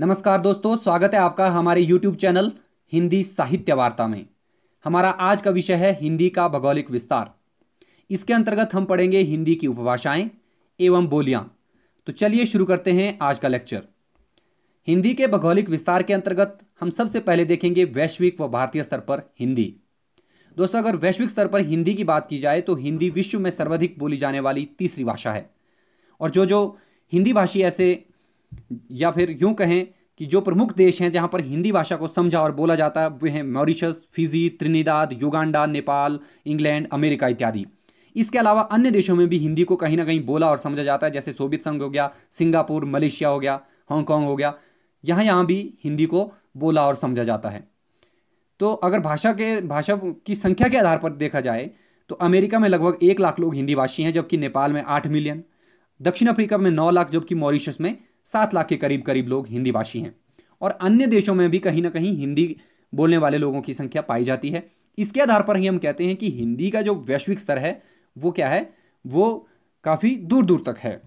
नमस्कार दोस्तों स्वागत है आपका हमारे YouTube चैनल हिंदी साहित्य वार्ता में हमारा आज का विषय है हिंदी का भौगोलिक विस्तार इसके अंतर्गत हम पढ़ेंगे हिंदी की उपभाषाएं एवं बोलियां तो चलिए शुरू करते हैं आज का लेक्चर हिंदी के भौगोलिक विस्तार के अंतर्गत हम सबसे पहले देखेंगे वैश्विक व भारतीय स्तर पर हिंदी दोस्तों अगर वैश्विक स्तर पर हिंदी की बात की जाए तो हिंदी विश्व में सर्वाधिक बोली जाने वाली तीसरी भाषा है और जो जो हिंदी भाषी ऐसे या फिर यूँ कहें कि जो प्रमुख देश हैं जहाँ पर हिंदी भाषा को समझा और बोला जाता है वे हैं Mauritius Fiji Trinidad Uganda Nepal England America इत्यादि इसके अलावा अन्य देशों में भी हिंदी को कहीं ना कहीं बोला और समझा जाता है जैसे सोवियत संघ हो गया सिंगापुर मलेशिया हो गया हांगकॉन्ग हो गया यहाँ यहाँ भी हिंदी को बोला और समझा जाता है तो अगर भाषा के भाषा की संख्या के आधार पर देखा जाए तो अमेरिका में लगभग एक लाख लोग हिंदी भाषी हैं जबकि नेपाल में आठ मिलियन दक्षिण अफ्रीका में नौ लाख जबकि मॉरिशस में सात लाख के करीब करीब लोग हिंदी भाषी हैं और अन्य देशों में भी कहीं ना कहीं हिंदी बोलने वाले लोगों की संख्या पाई जाती है इसके आधार पर ही हम कहते हैं कि हिंदी का जो वैश्विक स्तर है वो क्या है वो काफ़ी दूर दूर तक है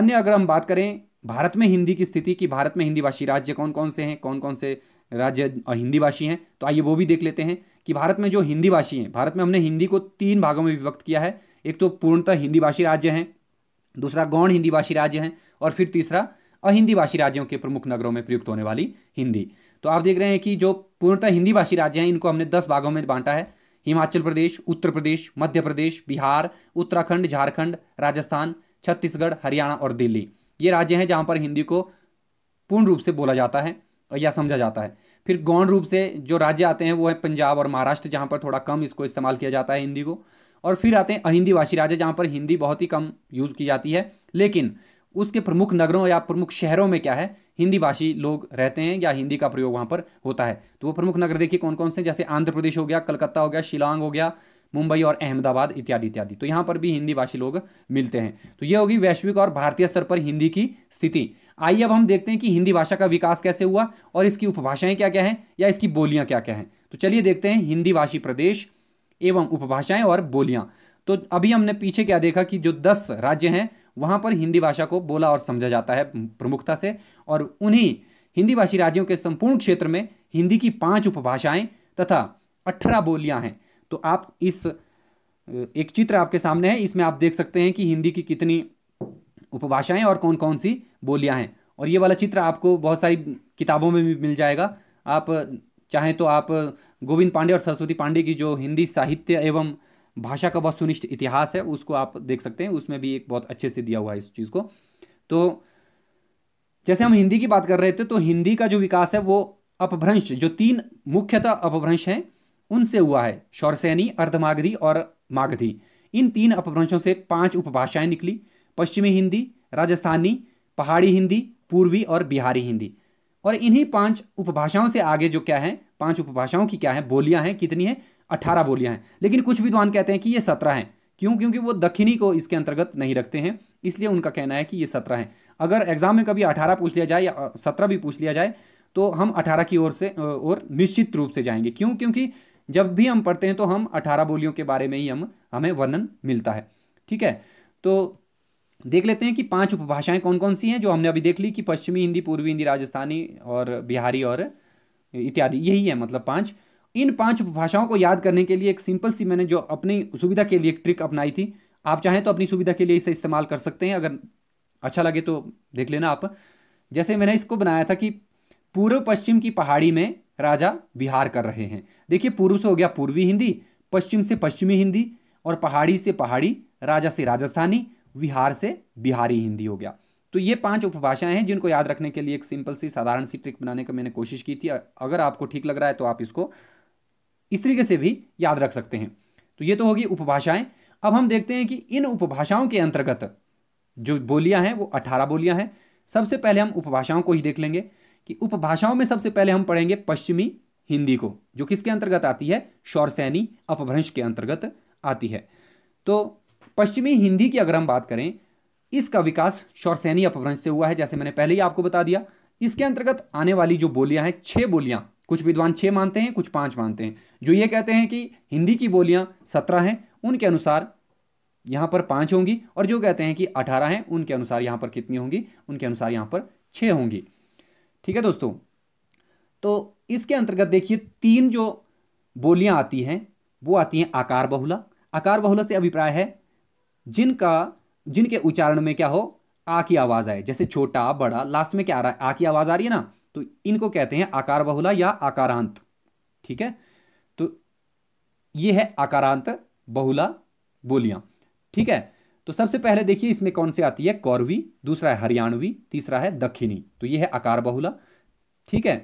अन्य अगर हम बात करें भारत में हिंदी की स्थिति कि भारत में हिंदी भाषी राज्य कौन कौन से हैं कौन कौन से राज्य हिंदी भाषी हैं तो आइए वो भी देख लेते हैं कि भारत में जो हिंदी भाषी हैं भारत में हमने हिंदी को तीन भागों में विभक्त किया है एक तो पूर्णतः हिंदी भाषी राज्य हैं दूसरा गौण हिंदी भाषी राज्य हैं और फिर तीसरा अहिंदी भाषी राज्यों के प्रमुख नगरों में प्रयुक्त होने वाली हिंदी तो आप देख रहे हैं कि जो पूर्णतः हिंदी भाषी राज्य हैं इनको हमने दस भागों में बांटा है हिमाचल प्रदेश उत्तर प्रदेश मध्य प्रदेश बिहार उत्तराखंड झारखंड राजस्थान छत्तीसगढ़ हरियाणा और दिल्ली ये राज्य हैं जहाँ पर हिंदी को पूर्ण रूप से बोला जाता है या समझा जाता है फिर गौण रूप से जो राज्य आते हैं वो है पंजाब और महाराष्ट्र जहाँ पर थोड़ा कम इसको इस्तेमाल किया जाता है हिंदी को और फिर आते हैं अहिंदी भाषी राज्य जहाँ पर हिंदी बहुत ही कम यूज़ की जाती है लेकिन उसके प्रमुख नगरों या प्रमुख शहरों में क्या है हिंदी भाषी लोग रहते हैं या हिंदी का प्रयोग वहाँ पर होता है तो वो प्रमुख नगर देखिए कौन कौन से जैसे आंध्र प्रदेश हो गया कलकत्ता हो गया शिलांग हो गया मुंबई और अहमदाबाद इत्यादि इत्यादि तो यहाँ पर भी हिंदी भाषी लोग मिलते हैं तो ये होगी वैश्विक और भारतीय स्तर पर हिंदी की स्थिति आइए अब हम देखते हैं कि हिंदी भाषा का विकास कैसे हुआ और इसकी उपभाषाएं क्या क्या हैं या इसकी बोलियां क्या क्या हैं तो चलिए देखते हैं हिंदी भाषी प्रदेश एवं उपभाषाएं और बोलियां तो अभी हमने पीछे क्या देखा कि जो दस राज्य हैं वहां पर हिंदी भाषा को बोला और समझा जाता है प्रमुखता से और उन्हीं हिंदी भाषी राज्यों के संपूर्ण क्षेत्र में हिंदी की पांच उपभाषाएं तथा अठारह बोलियां हैं तो आप इस एक चित्र आपके सामने है इसमें आप देख सकते हैं कि हिंदी की कितनी उपभाषाएं और कौन कौन सी बोलियां हैं और ये वाला चित्र आपको बहुत सारी किताबों में भी मिल जाएगा आप चाहे तो आप गोविंद पांडे और सरस्वती पांडे की जो हिंदी साहित्य एवं भाषा का वस्तुनिष्ठ इतिहास है उसको आप देख सकते हैं उसमें भी एक बहुत अच्छे से दिया हुआ है इस चीज़ को तो जैसे हम हिंदी की बात कर रहे थे तो हिंदी का जो विकास है वो अपभ्रंश जो तीन मुख्यतः अपभ्रंश हैं उनसे हुआ है शौरसैनी अर्धमागधी और मागधी इन तीन अपभ्रंशों से पांच उपभाषाएं निकली पश्चिमी हिंदी राजस्थानी पहाड़ी हिंदी पूर्वी और बिहारी हिंदी और इन्हीं पांच उपभाषाओं से आगे जो क्या है पांच उपभाषाओं की क्या है बोलियां हैं कितनी हैं अठारह बोलियां हैं लेकिन कुछ विद्वान कहते हैं कि ये सत्रह हैं क्यों क्योंकि वो दक्षिणी को इसके अंतर्गत नहीं रखते हैं इसलिए उनका कहना है कि ये सत्रह हैं अगर एग्जाम में कभी अठारह पूछ लिया जाए या सत्रह भी पूछ लिया जाए तो हम अठारह की ओर से और निश्चित रूप से जाएंगे क्यों क्योंकि जब भी हम पढ़ते हैं तो हम अठारह बोलियों के बारे में ही हम हमें वर्णन मिलता है ठीक है तो देख लेते हैं कि पांच उपभाषाएं कौन कौन सी हैं जो हमने अभी देख ली कि पश्चिमी हिंदी पूर्वी हिंदी राजस्थानी और बिहारी और इत्यादि यही है मतलब पांच इन पांच उपभाषाओं को याद करने के लिए एक सिंपल सी मैंने जो अपनी सुविधा के लिए एक ट्रिक अपनाई थी आप चाहें तो अपनी सुविधा के लिए इसे इस्तेमाल कर सकते हैं अगर अच्छा लगे तो देख लेना आप जैसे मैंने इसको बनाया था कि पूर्व पश्चिम की पहाड़ी में राजा विहार कर रहे हैं देखिए पूर्व से हो गया पूर्वी हिंदी पश्चिम से पश्चिमी हिंदी और पहाड़ी से पहाड़ी राजा से राजस्थानी विहार से बिहारी हिंदी हो गया तो ये पांच उपभाषाएं हैं जिनको याद रखने के लिए एक सिंपल सी साधारण सी ट्रिक बनाने का मैंने कोशिश की थी अगर आपको ठीक लग रहा है तो आप इसको इस तरीके से भी याद रख सकते हैं तो ये तो होगी उपभाषाएं अब हम देखते हैं कि इन उपभाषाओं के अंतर्गत जो बोलियां हैं वो अठारह बोलियां हैं सबसे पहले हम उपभाषाओं को ही देख लेंगे कि उपभाषाओं में सबसे पहले हम पढ़ेंगे पश्चिमी हिंदी को जो किसके अंतर्गत आती है शौरसैनी अपभ्रंश के अंतर्गत आती है तो पश्चिमी हिंदी की अगर हम बात करें इसका विकास शौरसैनी अपभ्रंश से हुआ है जैसे मैंने पहले ही आपको बता दिया इसके अंतर्गत आने वाली जो बोलियां हैं छह बोलियां कुछ विद्वान छह मानते हैं कुछ पांच मानते हैं जो ये कहते हैं कि हिंदी की बोलियां सत्रह हैं उनके अनुसार यहां पर पांच होंगी और जो कहते हैं कि अठारह हैं उनके अनुसार यहां पर कितनी होंगी उनके अनुसार यहां पर छह होंगी ठीक है दोस्तों तो इसके अंतर्गत देखिए तीन जो बोलियां आती हैं वो आती हैं आकार बहुला आकार बहुला से अभिप्राय है जिनका जिनके उच्चारण में क्या हो आ की आवाज़ आए जैसे छोटा बड़ा लास्ट में क्या आ रहा है आ की आवाज़ आ रही है ना तो इनको कहते हैं आकार बहुला या आकारांत ठीक है तो ये है आकारांत बहुला बोलियां ठीक है तो सबसे पहले देखिए इसमें कौन सी आती है कौरवी दूसरा है हरियाणवी तीसरा है दक्षिणी तो ये है आकार बहुला ठीक है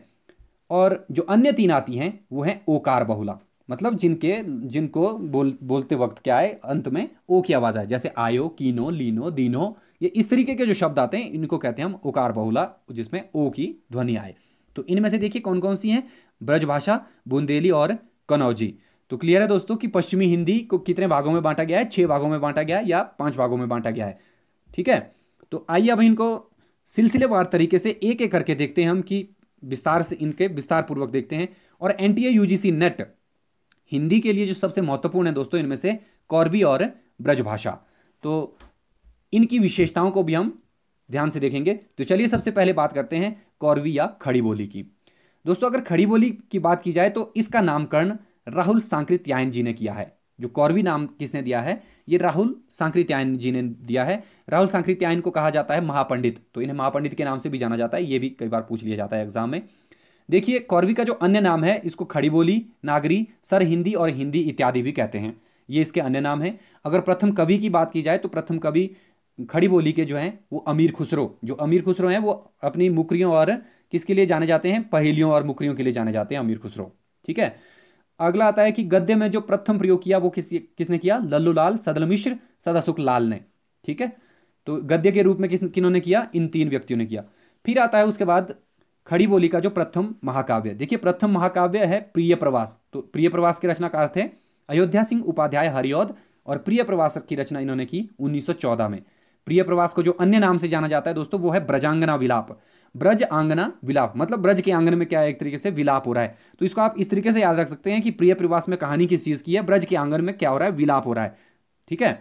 और जो अन्य तीन आती हैं वो है ओकार बहुला मतलब जिनके जिनको बोल बोलते वक्त क्या है अंत में ओ की आवाज़ आए जैसे आयो कीनो लीनो दीनो ये इस तरीके के जो शब्द आते हैं इनको कहते हैं हम ओकार बहुला जिसमें ओ की ध्वनि आए तो इनमें से देखिए कौन कौन सी हैं ब्रजभाषा बुंदेली और कनौजी तो क्लियर है दोस्तों कि पश्चिमी हिंदी को कितने भागों में बांटा गया है छह भागों में बांटा गया है या पांच भागों में बांटा गया है ठीक है तो आइए अब इनको सिलसिलेवार तरीके से एक एक करके देखते हैं हम कि विस्तार से इनके विस्तार पूर्वक देखते हैं और एन टी नेट हिंदी के लिए जो सबसे महत्वपूर्ण है दोस्तों इनमें से कौरवी और ब्रजभाषा तो इनकी विशेषताओं को भी हम ध्यान से देखेंगे तो चलिए सबसे पहले बात करते हैं कौरवी या खड़ी बोली की दोस्तों अगर खड़ी बोली की बात की जाए तो इसका नामकरण राहुल सांकृत्यायन जी ने किया है जो कौरवी नाम किसने दिया है ये राहुल सांकृत्यायन जी ने दिया है राहुल सांकृत्यायन को कहा जाता है महापंडित तो इन्हें महापंडित के नाम से भी जाना जाता है ये भी कई बार पूछ लिया जाता है एग्जाम में देखिए कौरवी का जो अन्य नाम है इसको खड़ी बोली नागरी सर हिंदी और हिंदी इत्यादि भी कहते हैं ये इसके अन्य नाम हैं अगर प्रथम कवि की बात की जाए तो प्रथम कवि खड़ी बोली के जो हैं वो अमीर खुसरो जो अमीर खुसरो हैं वो अपनी मुकरियों और किसके लिए जाने जाते हैं पहेलियों और मुकरियों के लिए जाने जाते हैं अमीर खुसरो ठीक है अगला आता है कि गद्य में जो प्रथम प्रयोग किया वो किस किसने किया लल्लू लाल सदल मिश्र सदासुख लाल ने ठीक है तो गद्य के रूप में किस किन्होंने किया इन तीन व्यक्तियों ने किया फिर आता है उसके बाद खड़ी बोली का जो प्रथम महाकाव्य देखिए प्रथम महाकाव्य है प्रिय प्रवास तो प्रिय प्रवास के रचनाकार थे अयोध्या सिंह उपाध्याय हरिऔध और प्रिय प्रवास की रचना इन्होंने की 1914 में प्रिय प्रवास को जो अन्य नाम से जाना जाता है दोस्तों वो है ब्रजांगना विलाप ब्रज आंगना विलाप मतलब ब्रज के आंगन में क्या है एक तरीके से विलाप हो रहा है तो इसको आप इस तरीके से याद रख सकते हैं कि प्रिय प्रवास में कहानी किस चीज़ की है ब्रज के आंगन में क्या हो रहा है विलाप हो रहा है ठीक है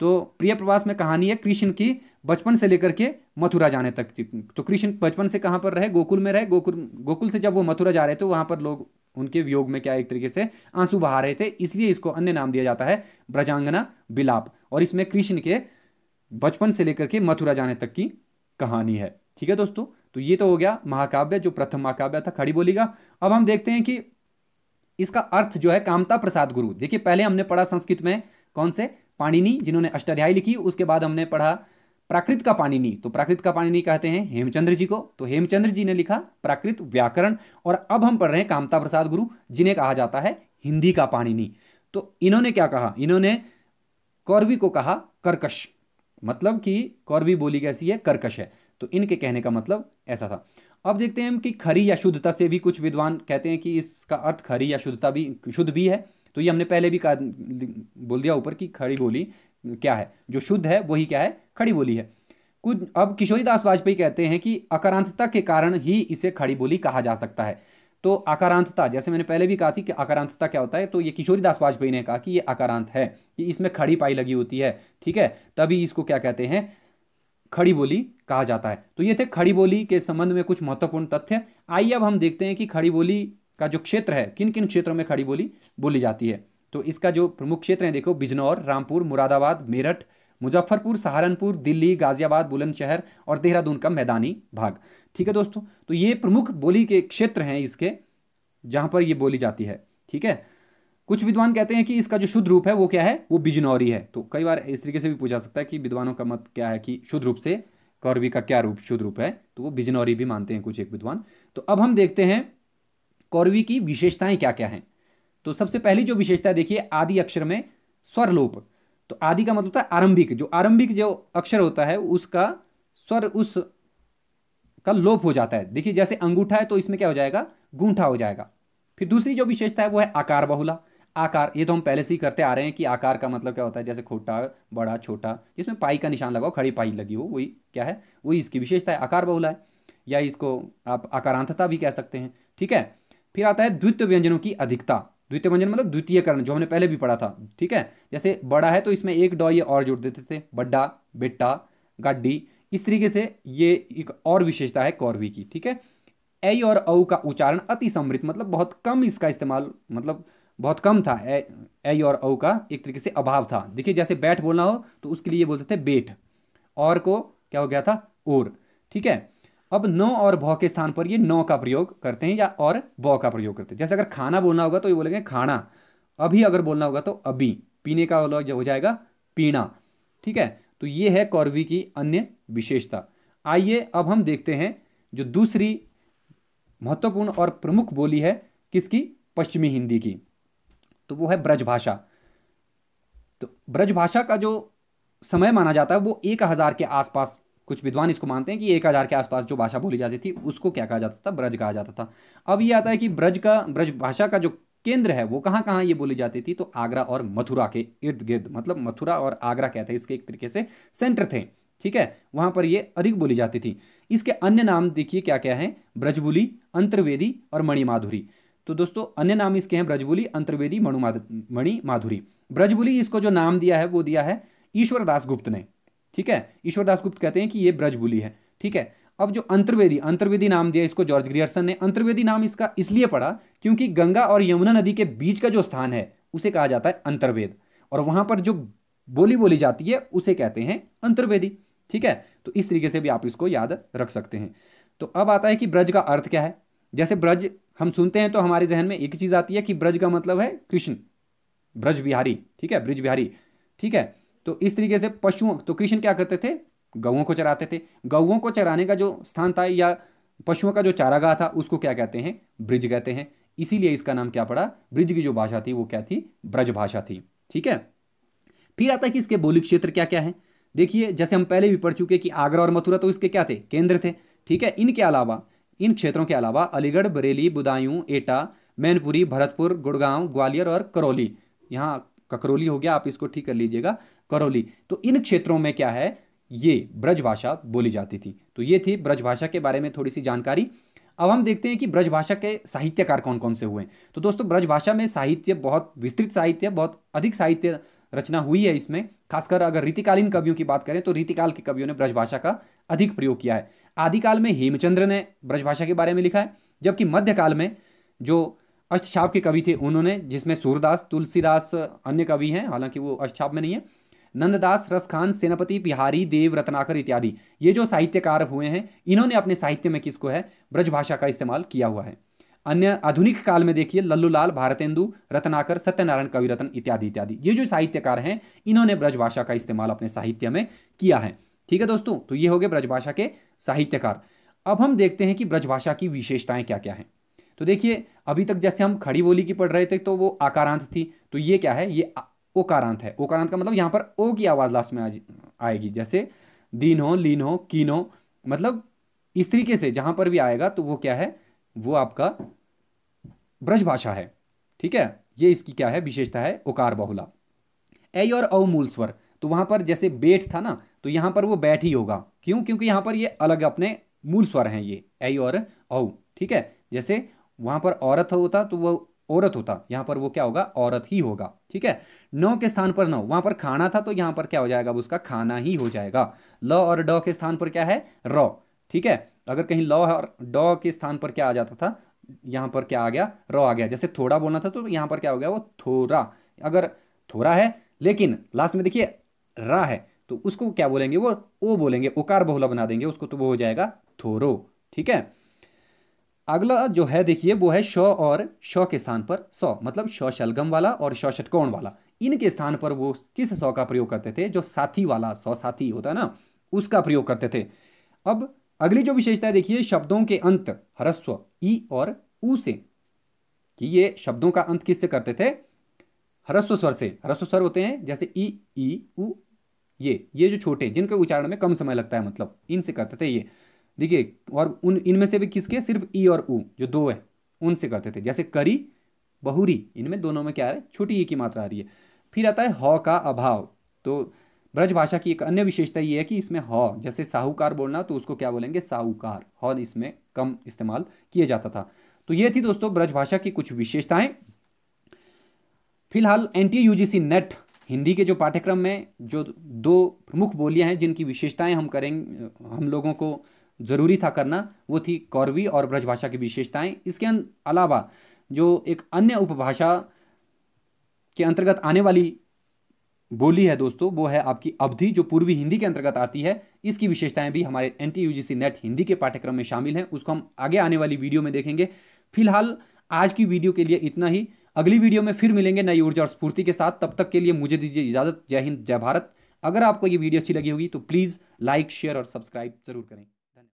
तो प्रिय प्रवास में कहानी है कृष्ण की बचपन से लेकर के मथुरा जाने तक तो कृष्ण बचपन से कहाँ पर रहे गोकुल में रहे गोकुल गोकुल से जब वो मथुरा जा रहे थे वहाँ पर लोग उनके वियोग में क्या एक तरीके से आंसू बहा रहे थे इसलिए इसको अन्य नाम दिया जाता है ब्रजांगना बिलाप और इसमें कृष्ण के बचपन से लेकर के मथुरा जाने तक की कहानी है ठीक है दोस्तों तो ये तो हो गया महाकाव्य जो प्रथम महाकाव्य था खड़ी बोली का अब हम देखते हैं कि इसका अर्थ जो है कामता प्रसाद गुरु देखिए पहले हमने पढ़ा संस्कृत में कौन से पाणिनी जिन्होंने अष्टाध्यायी लिखी उसके बाद हमने पढ़ा प्राकृत का नहीं तो प्राकृत का नहीं कहते हैं हेमचंद्र जी को तो हेमचंद्र जी ने लिखा प्राकृत व्याकरण और अब हम पढ़ रहे हैं कामता प्रसाद गुरु जिन्हें कहा जाता है हिंदी का नहीं तो इन्होंने क्या कहा इन्होंने कौरवी को कहा कर्कश मतलब कि कौरवी बोली कैसी है कर्कश है तो इनके कहने का मतलब ऐसा था अब देखते हैं कि खरी या शुद्धता से भी कुछ विद्वान कहते हैं कि इसका अर्थ खरी या शुद्धता भी शुद्ध भी है तो ये हमने पहले भी कहा बोल दिया ऊपर कि खरी बोली क्या है जो शुद्ध है वही क्या है खड़ी बोली है कुछ अब किशोरीदास वाजपेयी कहते हैं कि अकारांतता के कारण ही इसे खड़ी बोली कहा जा सकता है तो आकारांतता जैसे मैंने पहले भी कहा थी कि आकारांतता क्या होता है तो ये किशोरीदास वाजपेयी ने कहा कि ये आकारांत है कि इसमें खड़ी पाई लगी होती है ठीक है तभी इसको क्या कहते हैं खड़ी बोली कहा जाता है तो ये थे खड़ी बोली के संबंध में कुछ महत्वपूर्ण तथ्य आइए अब हम देखते हैं कि खड़ी बोली का जो क्षेत्र है किन किन क्षेत्रों में खड़ी बोली बोली जाती है तो इसका जो प्रमुख क्षेत्र है देखो बिजनौर रामपुर मुरादाबाद मेरठ मुजफ्फरपुर सहारनपुर दिल्ली गाजियाबाद बुलंदशहर और देहरादून का मैदानी भाग ठीक है दोस्तों तो ये प्रमुख बोली के क्षेत्र हैं इसके जहां पर ये बोली जाती है ठीक है कुछ विद्वान कहते हैं कि इसका जो शुद्ध रूप है वो क्या है वो बिजनौरी है तो कई बार इस तरीके से भी पूछा सकता है कि विद्वानों का मत क्या है कि शुद्ध रूप से कौरवी का क्या रूप शुद्ध रूप है तो वो बिजनौरी भी मानते हैं कुछ एक विद्वान तो अब हम देखते हैं कौरवी की विशेषताएं क्या क्या हैं तो सबसे पहली जो विशेषता देखिए आदि अक्षर में स्वर लोप तो आदि का मतलब था आरंभिक जो आरंभिक जो अक्षर होता है उसका स्वर उस का लोप हो जाता है देखिए जैसे अंगूठा है तो इसमें क्या हो जाएगा गूंठा हो जाएगा फिर दूसरी जो विशेषता है वो है आकार बहुला आकार ये तो हम पहले से ही करते आ रहे हैं कि आकार का मतलब क्या होता है जैसे खोटा बड़ा छोटा जिसमें पाई का निशान लगाओ खड़ी पाई लगी हो वही क्या है वही इसकी विशेषता है आकार बहुला है या इसको आप आकारांतता भी कह सकते हैं ठीक है फिर आता है द्वित्व व्यंजनों की अधिकता द्वितीय भंजन मतलब द्वितीयकरण जो हमने पहले भी पढ़ा था ठीक है जैसे बड़ा है तो इसमें एक डॉ ये और जोड़ देते थे बड्डा बेटा गाड्डी इस तरीके से ये एक और विशेषता है कौरवी की ठीक है ए और औ का उच्चारण अति समृद्ध मतलब बहुत कम इसका इस्तेमाल मतलब बहुत कम था ए और औ का एक तरीके से अभाव था देखिए जैसे बैठ बोलना हो तो उसके लिए बोलते थे बेट और को क्या हो गया था और ठीक है अब न और भ के स्थान पर ये न का प्रयोग करते हैं या और ब का प्रयोग करते हैं जैसे अगर खाना बोलना होगा तो ये बोलेंगे खाना अभी अगर बोलना होगा तो अभी पीने का हो जाएगा पीना ठीक है तो ये है कौरवी की अन्य विशेषता आइए अब हम देखते हैं जो दूसरी महत्वपूर्ण और प्रमुख बोली है किसकी पश्चिमी हिंदी की तो वो है ब्रजभाषा तो ब्रजभाषा का जो समय माना जाता है वो एक हज़ार के आसपास कुछ विद्वान इसको मानते हैं कि एक हज़ार के आसपास जो भाषा बोली जाती थी उसको क्या कहा जाता था ब्रज कहा जाता था अब ये आता है कि ब्रज का ब्रज भाषा का जो केंद्र है वो कहाँ कहाँ ये बोली जाती थी तो आगरा और मथुरा के इर्द गिर्द मतलब मथुरा और आगरा क्या था इसके एक तरीके से सेंटर थे ठीक है वहां पर ये अधिक बोली जाती थी इसके अन्य नाम देखिए क्या क्या है ब्रजबुली अंतर्वेदी और मणिमाधुरी तो दोस्तों अन्य नाम इसके हैं ब्रजबुली अंतर्वेदी मणि माधुरी ब्रजबुली इसको जो नाम दिया है वो दिया है ईश्वरदास गुप्त ने ठीक है ईश्वरदास गुप्त कहते हैं कि ये ब्रजबुली है ठीक है अब जो अंतर्वेदी अंतर्वेदी नाम दिया इसको जॉर्ज ग्रियर्सन ने अंतर्वेदी नाम इसका इसलिए पड़ा क्योंकि गंगा और यमुना नदी के बीच का जो स्थान है उसे कहा जाता है अंतर्वेद और वहां पर जो बोली बोली जाती है उसे कहते हैं अंतर्वेदी ठीक है तो इस तरीके से भी आप इसको याद रख सकते हैं तो अब आता है कि ब्रज का अर्थ क्या है जैसे ब्रज हम सुनते हैं तो हमारे जहन में एक चीज़ आती है कि ब्रज का मतलब है कृष्ण ब्रज बिहारी ठीक है ब्रज बिहारी ठीक है तो इस तरीके से पशुओं तो कृष्ण क्या करते थे गऊँ को चराते थे गऊँ को चराने का जो स्थान था या पशुओं का जो चारागाह था उसको क्या कहते हैं ब्रिज कहते हैं इसीलिए इसका नाम क्या पड़ा ब्रिज की जो भाषा थी वो क्या थी ब्रज भाषा थी ठीक है फिर आता है कि इसके बोली क्षेत्र क्या क्या है देखिए जैसे हम पहले भी पढ़ चुके कि आगरा और मथुरा तो इसके क्या थे केंद्र थे ठीक है इनके अलावा इन क्षेत्रों के अलावा अलीगढ़ बरेली बुदायूं एटा मैनपुरी भरतपुर गुड़गांव ग्वालियर और करौली यहाँ ककरौली हो गया आप इसको ठीक कर लीजिएगा करौली तो इन क्षेत्रों में क्या है ये ब्रजभाषा बोली जाती थी तो ये थी ब्रजभाषा के बारे में थोड़ी सी जानकारी अब हम देखते हैं कि ब्रजभाषा के साहित्यकार कौन कौन से हुए तो दोस्तों ब्रजभाषा में साहित्य बहुत विस्तृत साहित्य बहुत अधिक साहित्य रचना हुई है इसमें खासकर अगर रीतिकालीन कवियों की बात करें तो रीतिकाल के कवियों ने ब्रजभाषा का अधिक प्रयोग किया है आदिकाल में हेमचंद्र ने ब्रजभाषा के बारे में लिखा है जबकि मध्यकाल में जो अष्टछाप के कवि थे उन्होंने जिसमें सूरदास तुलसीदास अन्य कवि हैं हालांकि वो अष्टछाप में नहीं है नंददास रसखान सेनापति बिहारी देव रत्नाकर इत्यादि ये जो साहित्यकार हुए हैं इन्होंने अपने साहित्य में किसको है ब्रजभाषा का इस्तेमाल किया हुआ है अन्य आधुनिक काल में देखिए लल्लूलाल भारतेंदु रत्नाकर सत्यनारायण कविरत्न इत्यादि इत्यादि ये जो साहित्यकार हैं इन्होंने ब्रजभाषा का इस्तेमाल अपने साहित्य में किया है ठीक है दोस्तों तो ये हो गए ब्रजभाषा के साहित्यकार अब हम देखते हैं कि ब्रजभाषा की विशेषताएं क्या क्या हैं तो देखिए अभी तक जैसे हम खड़ी बोली की पढ़ रहे थे तो वो आकारांत थी तो ये क्या है ये ओकारांत है ओकारांत का मतलब यहाँ पर ओ की आवाज़ लास्ट में आएगी जैसे दीन हो लीन हो कीन हो मतलब इस तरीके से जहाँ पर भी आएगा तो वो क्या है वो आपका ब्रज भाषा है ठीक है ये इसकी क्या है विशेषता है ओकार बहुला ए और औ मूल स्वर तो वहाँ पर जैसे बेठ था ना तो यहाँ पर वो बैठ ही होगा क्यों क्योंकि यहाँ पर ये अलग अपने मूल स्वर हैं ये ए और औ ठीक है जैसे वहाँ पर औरत होता तो वो औरत होता यहां पर वो क्या होगा औरत ही होगा ठीक है नौ के स्थान पर नौ वहां पर खाना था तो यहां पर क्या हो जाएगा अब उसका खाना ही हो जाएगा ल और ड के स्थान पर क्या है रॉ ठीक है अगर कहीं ल और ड के स्थान पर क्या आ जाता था यहां पर क्या आ गया रॉ आ गया जैसे थोड़ा बोलना था तो यहां पर क्या हो गया वो थोड़ा अगर थोड़ा है लेकिन लास्ट में देखिए रा है तो उसको क्या बोलेंगे वो ओ बोलेंगे ओकार बहुला बना देंगे उसको तो वो हो जाएगा थोरो ठीक है अगला जो है देखिए वो है श और श के स्थान पर सौ मतलब श शलगम वाला और श षटकोण वाला इनके स्थान पर वो किस सौ का प्रयोग करते थे जो साथी वाला सौ साथी होता है ना उसका प्रयोग करते थे अब अगली जो विशेषता है देखिए शब्दों के अंत ह्रस्व ई और ऊ से कि ये शब्दों का अंत किससे करते थे ह्रस्व स्वर से ह्रस्व स्वर होते हैं जैसे ई ई ऊ ये ये जो छोटे जिनके उच्चारण में कम समय लगता है मतलब इनसे करते थे ये देखिए और उन इनमें से भी किसके सिर्फ ई और ऊ जो दो है उनसे करते थे जैसे करी बहुरी इनमें दोनों में क्या आ रहा है छोटी ई की मात्रा आ रही है फिर आता है हॉ का अभाव तो ब्रजभाषा की एक अन्य विशेषता ये है कि इसमें हॉ जैसे साहूकार बोलना तो उसको क्या बोलेंगे साहूकार हॉ इसमें कम इस्तेमाल किया जाता था तो ये थी दोस्तों ब्रजभाषा की कुछ विशेषताएं फिलहाल एनटी यूजीसी नेट हिंदी के जो पाठ्यक्रम में जो दो प्रमुख बोलियां हैं जिनकी विशेषताएं हम करेंगे हम लोगों को ज़रूरी था करना वो थी कौरवी और ब्रजभाषा की विशेषताएं इसके अलावा जो एक अन्य उपभाषा के अंतर्गत आने वाली बोली है दोस्तों वो है आपकी अवधि जो पूर्वी हिंदी के अंतर्गत आती है इसकी विशेषताएं भी हमारे एन टी नेट हिंदी के पाठ्यक्रम में शामिल हैं उसको हम आगे आने वाली वीडियो में देखेंगे फिलहाल आज की वीडियो के लिए इतना ही अगली वीडियो में फिर मिलेंगे नई ऊर्जा और स्फूर्ति के साथ तब तक के लिए मुझे दीजिए इजाजत जय हिंद जय भारत अगर आपको ये वीडियो अच्छी लगी होगी तो प्लीज़ लाइक शेयर और सब्सक्राइब जरूर करें